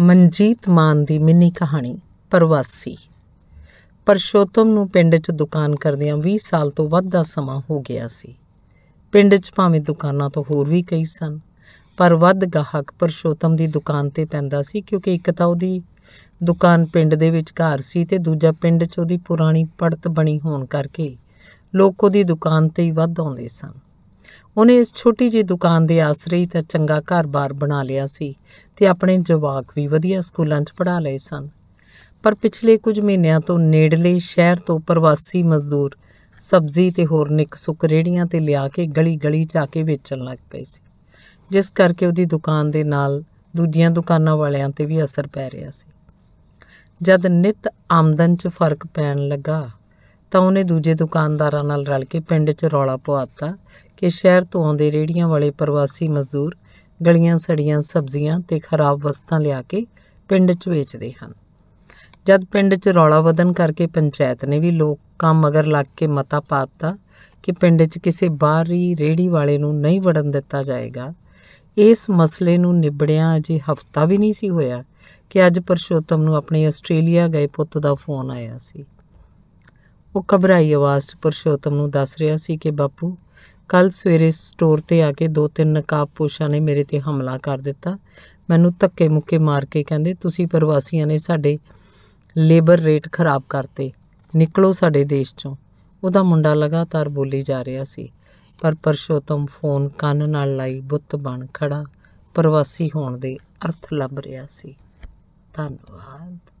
ਮਨਜੀਤ ਮਾਨ ਦੀ mini ਕਹਾਣੀ ਪ੍ਰਵਾਸੀ ਪਰਸ਼ੋਤਮ ਨੂੰ ਪਿੰਡ 'ਚ ਦੁਕਾਨ ਕਰਦਿਆਂ 20 ਸਾਲ ਤੋਂ ਵੱਧ ਦਾ ਸਮਾਂ ਹੋ ਗਿਆ ਸੀ ਪਿੰਡ 'ਚ ਭਾਵੇਂ ਦੁਕਾਨਾਂ ਤੋਂ ਹੋਰ ਵੀ ਕਈ ਸਨ ਪਰ ਵੱਧ ਗਾਹਕ ਪਰਸ਼ੋਤਮ ਦੀ ਦੁਕਾਨ ਤੇ ਪੈਂਦਾ ਸੀ ਕਿਉਂਕਿ ਇੱਕ ਤਾਂ ਉਹਦੀ ਦੁਕਾਨ ਪਿੰਡ ਦੇ ਵਿੱਚ ਘਰ ਸੀ ਤੇ ਦੂਜਾ ਪਿੰਡ 'ਚ ਉਹਦੀ ਪੁਰਾਣੀ ਪੜਤ ਬਣੀ ਹੋਣ ਕਰਕੇ ਲੋਕ ਉਹਦੀ ਦੁਕਾਨ ਤੇ ਹੀ ਵੱਧ ਆਉਂਦੇ ਸਨ ਉਹਨੇ ਇਸ ਛੋਟੀ ਜਿਹੀ ਦੁਕਾਨ ਦੇ ਆਸਰੇ ਹੀ ਤਾਂ ਚੰਗਾ ਘਰ-ਬਾਰ ਬਣਾ ਲਿਆ ਸੀ ਤੇ ਆਪਣੇ ਜਵਾਕ ਵੀ ਵਧੀਆ ਸਕੂਲਾਂ 'ਚ ਪੜ੍ਹਾ ਲਏ ਸਨ ਪਰ ਪਿਛਲੇ ਕੁਝ ਮਹੀਨਿਆਂ ਤੋਂ ਨੇੜਲੇ ਸ਼ਹਿਰ ਤੋਂ ਪ੍ਰਵਾਸੀ ਮਜ਼ਦੂਰ ਸਬਜ਼ੀ ਤੇ ਹੋਰ ਨਿੱਕ-ਸੁੱਕ ਰੇੜੀਆਂ ਤੇ ਲਿਆ ਕੇ ਗਲੀ-ਗਲੀ 'ਚ ਆ ਕੇ ਵੇਚਣ ਲੱਗ ਪਏ ਸੀ ਜਿਸ ਕਰਕੇ ਉਹਦੀ ਦੁਕਾਨ ਦੇ ਨਾਲ ਦੂਜੀਆਂ ਦੁਕਾਨਾਂ ਵਾਲਿਆਂ ਤੇ ਵੀ ਅਸਰ ਪੈ ਰਿਹਾ ਸੀ ਜਦ ਨਿਤ ਆਮਦਨ 'ਚ ਫਰਕ ਪੈਣ ਲੱਗਾ ਤਾਂ ਉਹਨੇ ਦੂਜੇ ਦੁਕਾਨਦਾਰਾਂ ਨਾਲ ਰਲ ਕੇ ਪਿੰਡ 'ਚ ਰੌਲਾ ਪਵਾਤਾ ਕਿ ਸ਼ਹਿਰ ਤੋਂ ਆਉਂਦੇ ਰੇੜੀਆਂ ਵਾਲੇ ਪ੍ਰਵਾਸੀ ਮਜ਼ਦੂਰ ਗਲੀਆਂ ਸੜੀਆਂ ਸਬਜ਼ੀਆਂ ਤੇ ਖਰਾਬ ਵਸਤਾਂ ਲਿਆ ਕੇ ਪਿੰਡ 'ਚ ਵੇਚਦੇ ਹਨ ਜਦ ਪਿੰਡ 'ਚ ਰੌਲਾ ਵਧਨ ਕਰਕੇ ਪੰਚਾਇਤ ਨੇ ਵੀ ਲੋਕਾਂ ਮਗਰ ਲੱਗ ਕੇ ਮਤਾ ਪਾਤਾ ਕਿ ਪਿੰਡ 'ਚ ਕਿਸੇ ਬਾਹਰੀ ਰੇੜੀ ਵਾਲੇ ਨੂੰ ਨਹੀਂ ਵੜਨ ਦਿੱਤਾ ਜਾਏਗਾ ਇਸ ਮਸਲੇ ਨੂੰ ਨਿਬੜਿਆ ਅਜੇ ਹਫਤਾ ਵੀ ਨਹੀਂ ਸੀ ਹੋਇਆ ਕਿ ਅੱਜ ਪਰਸ਼ੋਤਮ ਨੂੰ ਆਪਣੇ ਆਸਟ੍ਰੇਲੀਆ ਗਏ ਪੁੱਤ ਦਾ ਫੋਨ ਆਇਆ ਸੀ ਉਹ ਕਬਰਾਈ ਆਵਾਜ਼ 'ਚ ਪਰਸ਼ੋਤਮ ਨੂੰ ਦੱਸ ਰਿਹਾ ਸੀ ਕਿ ਬਾਪੂ ਕੱਲ ਸਵੇਰੇ ਸਟੋਰ ਤੇ ਆ ਕੇ ਦੋ ਤਿੰਨ ਨਕਾਬਪੋਸ਼ਾਂ ਨੇ ਮੇਰੇ ਤੇ ਹਮਲਾ ਕਰ ਦਿੱਤਾ ਮੈਨੂੰ ਧੱਕੇ ਮੁੱਕੇ ਮਾਰ ਕੇ ਕਹਿੰਦੇ ਤੁਸੀਂ ਪ੍ਰਵਾਸੀਆਂ ਨੇ ਸਾਡੇ ਲੇਬਰ ਰੇਟ ਖਰਾਬ ਕਰਤੇ ਨਿਕਲੋ ਸਾਡੇ ਦੇਸ਼ ਚੋਂ ਉਹਦਾ ਮੁੰਡਾ ਲਗਾਤਾਰ ਬੋਲੀ ਜਾ ਰਿਹਾ ਸੀ ਪਰ ਪਰਸ਼ੋਤਮ ਫੋਨ ਕੰਨ ਨਾਲ ਲਾਈ ਬੁੱਤ ਬਣ ਖੜਾ ਪ੍ਰਵਾਸੀ ਹੋਣ ਦੇ ਅਰਥ ਲੱਭ ਰਿਹਾ ਸੀ ਧੰਨਵਾਦ